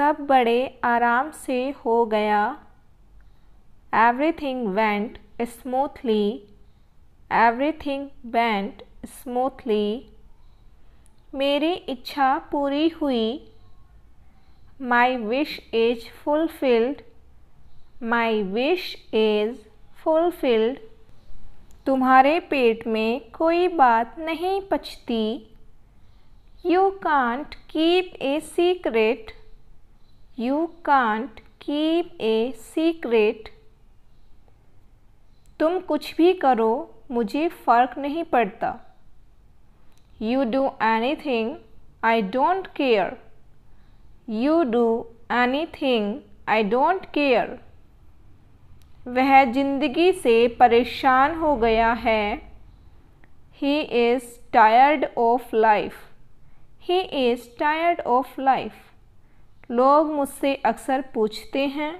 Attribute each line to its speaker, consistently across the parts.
Speaker 1: सब बड़े आराम से हो गया everything went smoothly everything went smoothly मेरी इच्छा पूरी हुई my wish is fulfilled my wish is fulfilled तुम्हारे पेट में कोई बात नहीं पचती you can't keep a secret you can't keep a secret तुम कुछ भी करो मुझे फ़र्क नहीं पड़ता you do anything I don't care you do anything I don't care वह जिंदगी से परेशान हो गया है he is tired of life he is tired of life लोग मुझसे अक्सर पूछते हैं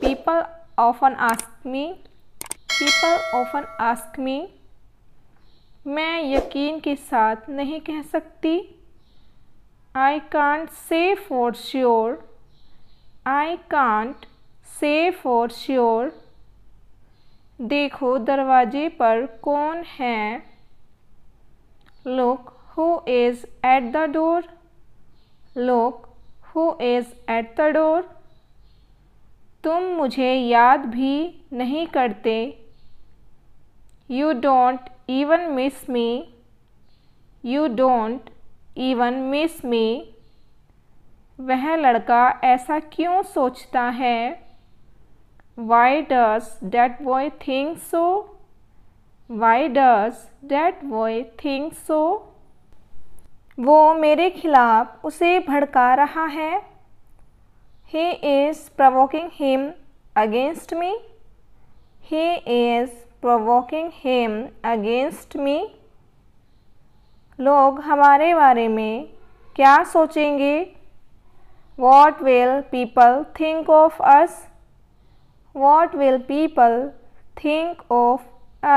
Speaker 1: people often ask me people often ask me मैं यकीन के साथ नहीं कह सकती I can't say for sure I can't say for sure देखो दरवाजे पर कौन है look who is at the door look who is at the door तुम मुझे याद भी नहीं करते you don't even miss me you don't even miss मी वह लड़का ऐसा क्यों सोचता है why does that boy think so why does that boy think so वो मेरे खिलाफ उसे भड़का रहा है he is provoking him against me he is provoking him against me लोग हमारे बारे में क्या सोचेंगे what will people think of us? What will people think of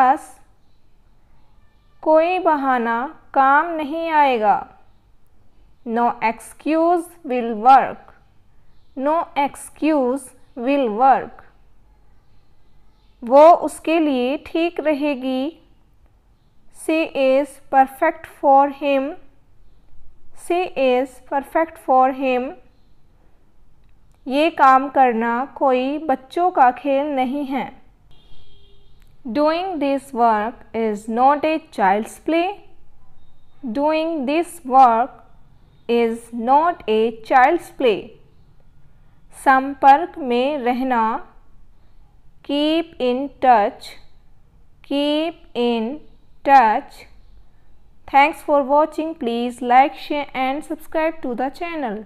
Speaker 1: us? कोई बहाना काम नहीं आएगा no excuse will work no excuse will work वो उसके लिए ठीक रहेगी she is perfect for him she is perfect for him ये काम करना कोई बच्चों का खेल नहीं है Doing this work is not a child's play. Doing this work is not a child's play. संपर्क में रहना keep in touch keep in touch thanks for watching please like share and subscribe to the channel